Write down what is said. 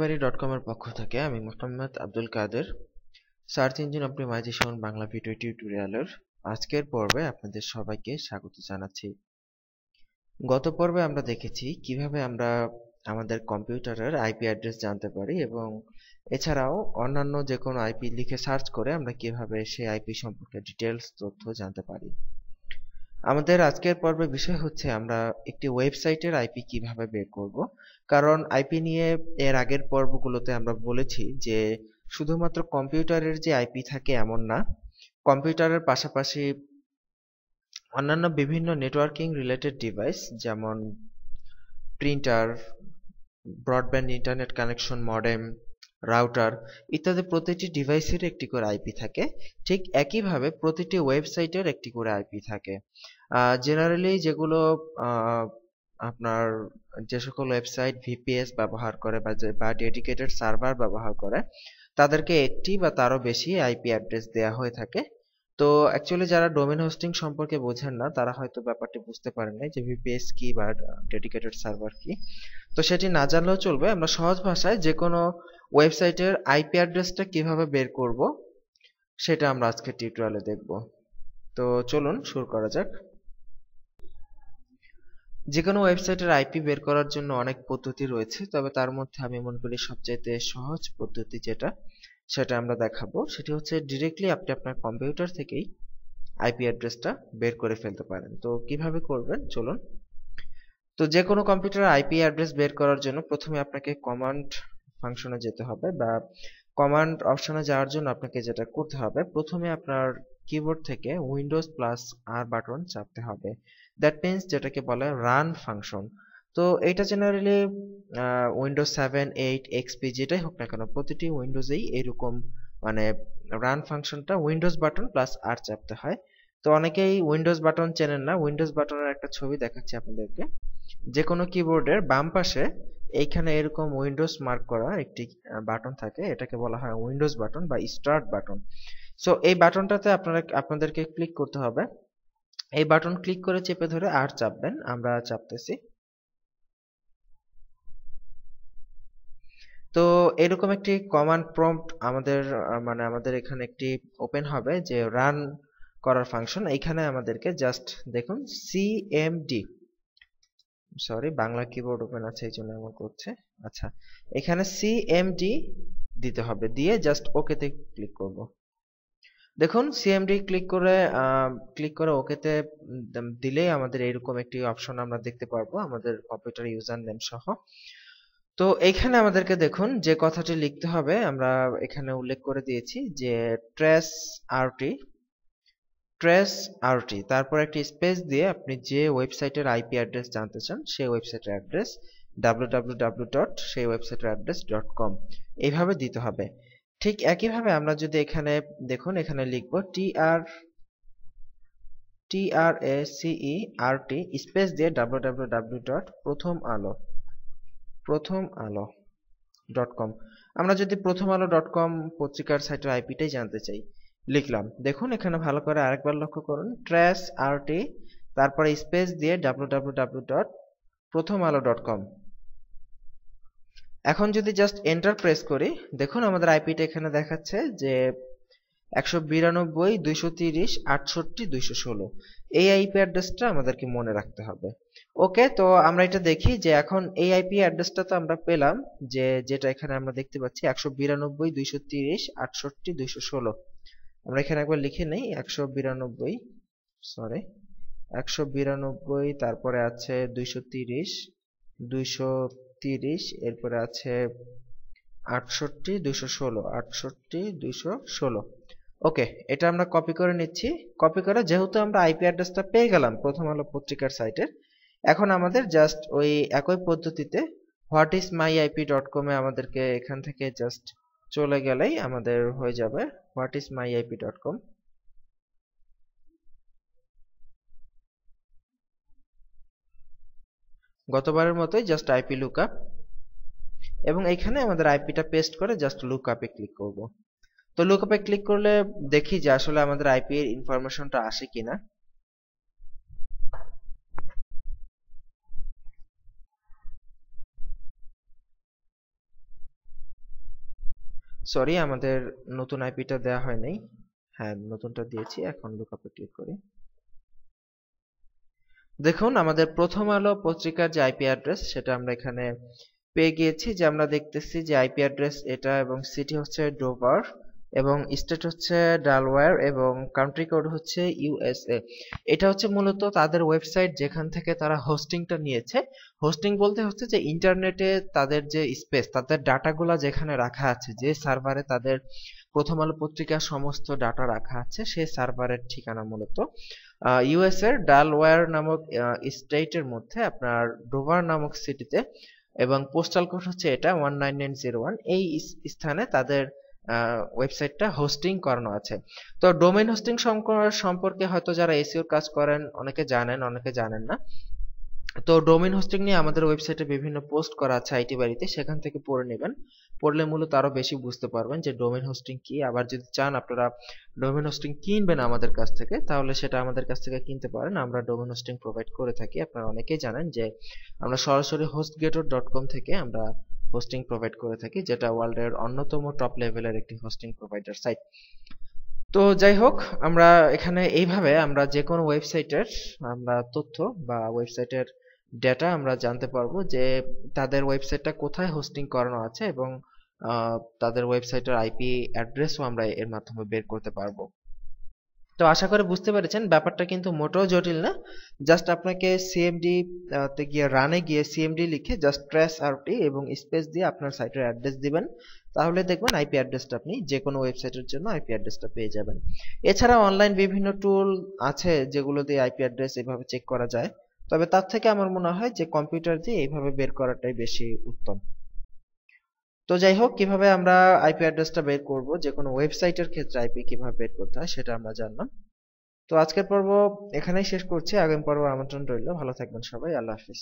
বাড়ি ডট কমের পক্ষ থেকে আমি Mohammad Abdul Kader search engine optimization Bangla video টিউটোরিয়ালের আজকের পর্বে আপনাদের সবাইকে স্বাগত জানাচ্ছি গত পর্বে আমরা দেখেছি কিভাবে আমরা আমাদের কম্পিউটারের আইপি অ্যাড্রেস জানতে পারি এবং এছাড়াও অন্যান্য যে কোনো আইপি লিখে সার্চ করে আমরা কিভাবে সেই আইপি সম্পর্কে ডিটেলস তথ্য জানতে পারি আমাদের আজকের পর্বের বিষয় হচ্ছে আমরা একটি ওয়েবসাইটের আইপি কিভাবে বের করব কারণ আইপি নিয়ে এর আগের পর্বগুলোতে আমরা বলেছি যে শুধুমাত্র কম্পিউটারের যে আইপি থাকে এমন না কম্পিউটারের পাশাপাশি অন্যান্য বিভিন্ন নেটওয়ার্কিং রিলেটেড ডিভাইস যেমন printer broadband internet connection modem router ইত্যাদি প্রতিটি ডিভাইসের একটি করে আইপি থাকে ঠিক একইভাবে প্রতিটি ওয়েবসাইটের একটি করে আইপি থাকে জেনারেলি যেগুলো আপনার যে সকল ওয়েবসাইট ভিপিএস ব্যবহার করে বা বা ডেডিকেটেড সার্ভার ব্যবহার করে তাদেরকে একটি বা তারও বেশি আইপি অ্যাড্রেস দেয়া হয়ে থাকে তো অ্যাকচুয়ালি যারা ডোমেন হোস্টিং সম্পর্কে বোঝেন না তারা হয়তো ব্যাপারটি বুঝতে পারেন না যে ভিপিএস কি বা ডেডিকেটেড সার্ভার কি তো সেটি না জানলেও চলবে আমরা সহজ ভাষায় যে কোনো ওয়েবসাইটের আইপি অ্যাড্রেসটা কিভাবে বের করব সেটা আমরা আজকে টিউটোরিয়ালে দেখব তো চলুন শুরু করা যাক যে কোনো ওয়েবসাইটের আইপি বের করার জন্য অনেক পদ্ধতি রয়েছে তবে তার মধ্যে আমি মনে করি সবচাইতে সহজ পদ্ধতি যেটা সেটা আমরা দেখাবো সেটি হচ্ছে ডিরেক্টলি আপনি আপনার কম্পিউটার থেকেই আইপি অ্যাড্রেসটা বের করে ফেলতে পারেন তো কিভাবে করবেন চলুন তো যে কোনো কম্পিউটার আইপি অ্যাড্রেস বের করার জন্য প্রথমে আপনাকে কমান্ড ফাংশনে যেতে হবে বা কমান্ড অপশনে যাওয়ার জন্য আপনাকে যেটা করতে হবে প্রথমে আপনার কিবোর্ড থেকে উইন্ডোজ প্লাস আর বাটন চাপতে হবে দ্যাট মিন্স যেটাকে বলে রান ফাংশন তো এটা generally Windows seven eight XP যেটাই হোক না কেন প্রতিটি উইন্ডোজেই এরকম মানে রান ফাংশনটা উইন্ডোজ বাটন প্লাস আর চাপতে হয় তো অনেকেই উইন্ডোজ বাটন চেনেন না উইন্ডোজ বাটনের একটা ছবি দেখাচ্ছি আপনাদেরকে যে কোনো কিবোর্ডের বাম পাশে এইখানে এরকম উইন্ডোজ মার্ক করা একটি বাটন থাকে এটাকে বলা হয় উইন্ডোজ বাটন বা স্টার্ট বাটন সো এই বাটনটাতে আপনারা আপনাদেরকে ক্লিক করতে হবে এই বাটন ক্লিক করে চেপে ধরে আর চাপবেন আমরা চাপতেছি তো এরকম একটি কমান্ড প্রম্পট আমাদের মানে আমাদের এখানে একটি ওপেন হবে যে রান করার ফাংশন এখানে আমাদেরকে জাস্ট দেখুন CMD sorry Bangla keyboard open আছে এই জন্য এমন করছে আচ্ছা এখানে সিএমডি দিতে হবে দিয়ে জাস্ট ওকেতে ক্লিক করব দেখুন সিএমডি ক্লিক করে ক্লিক করে ওকেতে দিলেই আমাদের এরকম একটি অপশন আমরা দেখতে পারবো আমাদের কম্পিউটার ইউজার নেম সহ তো এখানে আমাদেরকে দেখুন যে কথাটি লিখতে হবে আমরা এখানে উল্লেখ করে দিয়েছি যে ট্রেস আরটি ট্রেস আরটি তারপর একটি স্পেস দিয়ে আপনি যে ওয়েবসাইটের আইপি অ্যাড্রেস জানতে চান সেই ওয়েবসাইটের অ্যাড্রেস ডাব্লু ডট সেই ওয়েবসাইটের অ্যাড্রেস ডট কম এইভাবে দিতে হবে ঠিক একইভাবে আমরা যদি এখানে দেখুন এখানে লিখব টিআর আর আরটি স্পেস দিয়ে ডাব্লু ডট প্রথম আলো প্রথম আলো ডট কম আমরা যদি প্রথম আলো ডট কম পত্রিকার সাইটের আইপিটাই জানতে চাই লিখলাম দেখুন এখানে ভালো করে আরেকবার লক্ষ্য করুন ট্র্যাশ আরটি তারপরে স্পেস দিয়ে ডাব্লু ডট প্রথম আলো ডট কম এখন যদি জাস্ট এন্টার প্রেস করি দেখুন আমাদের আইপিটা এখানে দেখাচ্ছে যে একশো বিরানব্বই দুইশো তিরিশ আটষট্টি দুইশো ষোলো এই আইপি অ্যাড্রেসটা আমাদেরকে মনে রাখতে হবে ওকে তো আমরা এটা দেখি যে এখন এই আইপি অ্যাড্রেসটা তো আমরা পেলাম যে যেটা এখানে আমরা দেখতে পাচ্ছি একশো বিরানব্বই দুইশো তিরিশ আটষট্টি দুইশো ষোলো আমরা এখানে একবার লিখে নেই একশো বিরানব্বই সরি একশো বিরানব্বই তারপরে আছে দুইশো তিরিশ দুইশো তিরিশ এরপরে আছে আটষট্টি দুশো ষোলো আটষট্টি দুশো ষোলো ওকে এটা আমরা কপি করে নিচ্ছি কপি করে যেহেতু আমরা আইপি অ্যাড্রেসটা পেয়ে গেলাম প্রথম আলো পত্রিকার সাইটের এখন আমাদের জাস্ট ওই একই পদ্ধতিতে what is my IP dot কমে আমাদেরকে এখান থেকে জাস্ট চলে গেলেই আমাদের হয়ে যাবে what is my IP dot com গতবারের মতোই জাস্ট আইপি আপ এবং এখানে আমাদের আইপিটা পেস্ট করে জাস্ট লুক আপে ক্লিক করব তো আপে ক্লিক করলে দেখি যে আসলে আমাদের আইপি এর ইনফরমেশনটা আসে কিনা সরি আমাদের নতুন আইপিটা দেওয়া হয় নাই হ্যাঁ নতুনটা দিয়েছি এখন লুকআপে ক্লিক করি দেখুন আমাদের প্রথম আলো পত্রিকার যে আইপি অ্যাড্রেস সেটা আমরা এখানে পেয়ে গিয়েছি যে আমরা দেখতেছি যে আইপি অ্যাড্রেস এটা এবং সিটি হচ্ছে ডোভার এবং স্টেট হচ্ছে ডালওয়্যার এবং কান্ট্রি কোড হচ্ছে ইউএসএ এটা হচ্ছে মূলত তাদের ওয়েবসাইট যেখান থেকে তারা হোস্টিংটা নিয়েছে হোস্টিং বলতে হচ্ছে যে ইন্টারনেটে তাদের যে স্পেস তাদের ডাটাগুলা যেখানে রাখা আছে যে সার্ভারে তাদের প্রথম আলো পত্রিকার সমস্ত ডাটা রাখা আছে সেই সার্ভারের ঠিকানা মূলত এর ডালওয়্যার নামক স্টেটের মধ্যে আপনার ডোভার নামক সিটিতে এবং পোস্টাল কোড হচ্ছে এটা one nine nine zero one এই স্থানে তাদের ওয়েবসাইটটা হোস্টিং করানো আছে তো ডোমেইন হোস্টিং সম্পর্কে হয়তো যারা এসিওর কাজ করেন অনেকে জানেন অনেকে জানেন না তো ডোমেইন হোস্টিং নিয়ে আমাদের ওয়েবসাইটে বিভিন্ন পোস্ট করা আছে আইটি বাড়িতে সেখান থেকে পড়ে নেবেন পড়লে মূলত আরও বেশি বুঝতে পারবেন যে ডোমেইন হোস্টিং কি আবার যদি চান আপনারা ডোমেইন হোস্টিং কিনবেন আমাদের কাছ থেকে তাহলে সেটা আমাদের কাছ থেকে কিনতে পারেন আমরা ডোমেইন হোস্টিং প্রোভাইড করে থাকি আপনারা অনেকেই জানেন যে আমরা সরাসরি হোস্টগেটর ডট কম থেকে আমরা হোস্টিং প্রোভাইড করে থাকি যেটা ওয়ার্ল্ডের অন্যতম টপ লেভেলের একটি হোস্টিং প্রোভাইডার সাইট তো যাই হোক আমরা এখানে এইভাবে আমরা যে কোনো ওয়েবসাইটের আমরা তথ্য বা ওয়েবসাইটের ডেটা আমরা জানতে পারবো যে তাদের ওয়েবসাইটটা কোথায় হোস্টিং করানো আছে এবং তাদের ওয়েবসাইটের আইপি অ্যাড্রেসও আমরা এর মাধ্যমে বের করতে পারবো তো আশা করে বুঝতে পেরেছেন ব্যাপারটা কিন্তু মোটেও জটিল না জাস্ট আপনাকে সিএমডি তে গিয়ে রানে গিয়ে সিএমডি লিখে জাস্ট ট্রেস আরটি এবং স্পেস দিয়ে আপনার সাইটের অ্যাড্রেস দিবেন তাহলে দেখবেন আইপি অ্যাড্রেসটা আপনি যে কোনো ওয়েবসাইটের জন্য আইপি অ্যাড্রেসটা পেয়ে যাবেন এছাড়া অনলাইন বিভিন্ন টুল আছে যেগুলো দিয়ে আইপি অ্যাড্রেস এভাবে চেক করা যায় তবে তার থেকে আমার মনে হয় যে কম্পিউটার দিয়ে এইভাবে বের করাটাই বেশি উত্তম তো যাই হোক কিভাবে আমরা আইপি অ্যাড্রেসটা বের করব যে কোনো ওয়েবসাইটের ক্ষেত্রে আইপি কিভাবে বের করতে হয় সেটা আমরা জানলাম তো আজকের পর্ব এখানেই শেষ করছি আগামী পর্ব আমন্ত্রণ রইল ভালো থাকবেন সবাই আল্লাহ হাফিজ